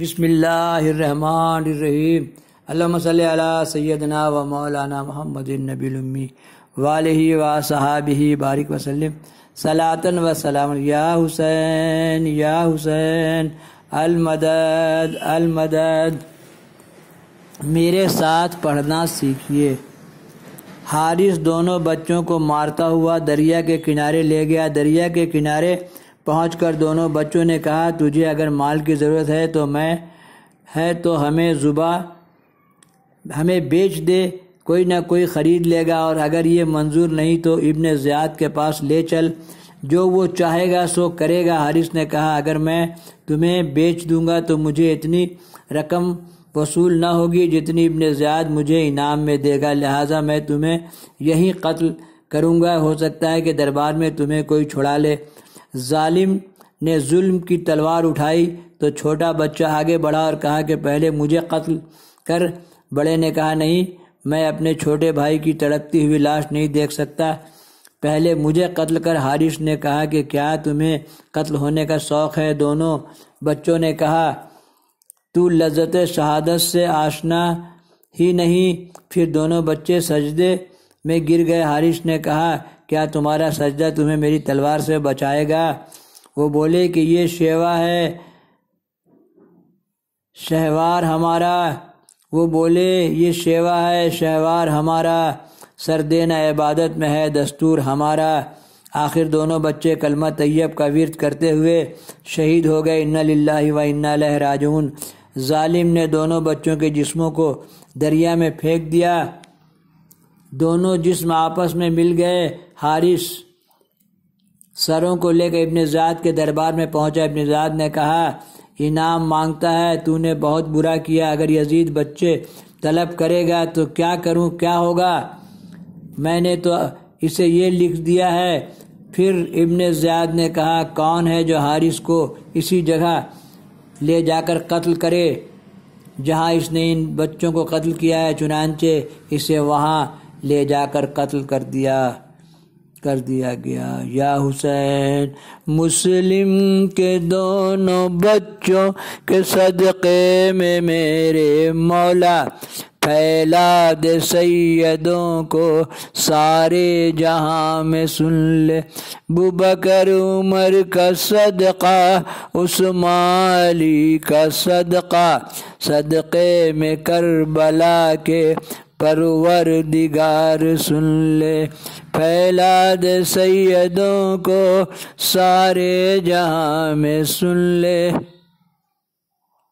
बिसमीम अला सय्यदना व मौलाना मोहम्मद नबीमी वाल व सहाब बारिक वसलम सलातन व सलाम या हुसैन या हुसैन अल मदद मेरे साथ पढ़ना सीखिए हारिस दोनों बच्चों को मारता हुआ दरिया के किनारे ले गया दरिया के किनारे कर दोनों बच्चों ने कहा तुझे अगर माल की ज़रूरत है तो मैं है तो हमें जुबा हमें बेच दे कोई ना कोई ख़रीद लेगा और अगर ये मंजूर नहीं तो इब्न ज़ियाद के पास ले चल जो वो चाहेगा सो करेगा हारिस ने कहा अगर मैं तुम्हें बेच दूंगा तो मुझे इतनी रकम वसूल ना होगी जितनी इब्न ज़्याद मुझे इनाम में देगा लिहाजा मैं तुम्हें यही कत्ल करूंगा हो सकता है कि दरबार में तुम्हें कोई छुड़ा ले जालिम ने जुल्म की तलवार उठाई तो छोटा बच्चा आगे बढ़ा और कहा कि पहले मुझे कत्ल कर बड़े ने कहा नहीं मैं अपने छोटे भाई की तड़पती हुई लाश नहीं देख सकता पहले मुझे कत्ल कर हारिश ने कहा कि क्या तुम्हें कत्ल होने का शौक़ है दोनों बच्चों ने कहा तू लज्जत शहादत से आशना ही नहीं फिर दोनों बच्चे सजदे में गिर गए हारिश ने कहा क्या तुम्हारा सजदा तुम्हें मेरी तलवार से बचाएगा वो बोले कि ये शेवा है शहवार हमारा वो बोले ये शेवा है शहवार हमारा सर देना इबादत में है दस्तूर हमारा आखिर दोनों बच्चे कलमा तैयब का विरत करते हुए शहीद हो गए इन्ना लाही व इन्ना लहराजून ालिम ने दोनों बच्चों के जिस्मों को दरिया में फेंक दिया दोनों जिसम आपस में मिल गए हारिस सरों को लेकर इब्न ज़ाद के दरबार में पहुंचा इब्न ज़ाद ने कहा इनाम मांगता है तूने बहुत बुरा किया अगर यजीद बच्चे तलब करेगा तो क्या करूं क्या होगा मैंने तो इसे ये लिख दिया है फिर इब्न जाद ने कहा कौन है जो हारिस को इसी जगह ले जाकर कत्ल करे जहाँ इसने इन बच्चों को कत्ल किया है चुनानचे इसे वहाँ ले जाकर कत्ल कर दिया कर दिया गया या हुसैन मुस्लिम के दोनों बच्चों के सदक़े में मेरे मौला फैला दे सैदों को सारे जहाँ में सुन ले बुबकर उमर का सदका उस्माली का सदका सदक़े में करबला के परवर दिगार सुन ले फैला दे सैदों को सारे जहाँ में सुन ले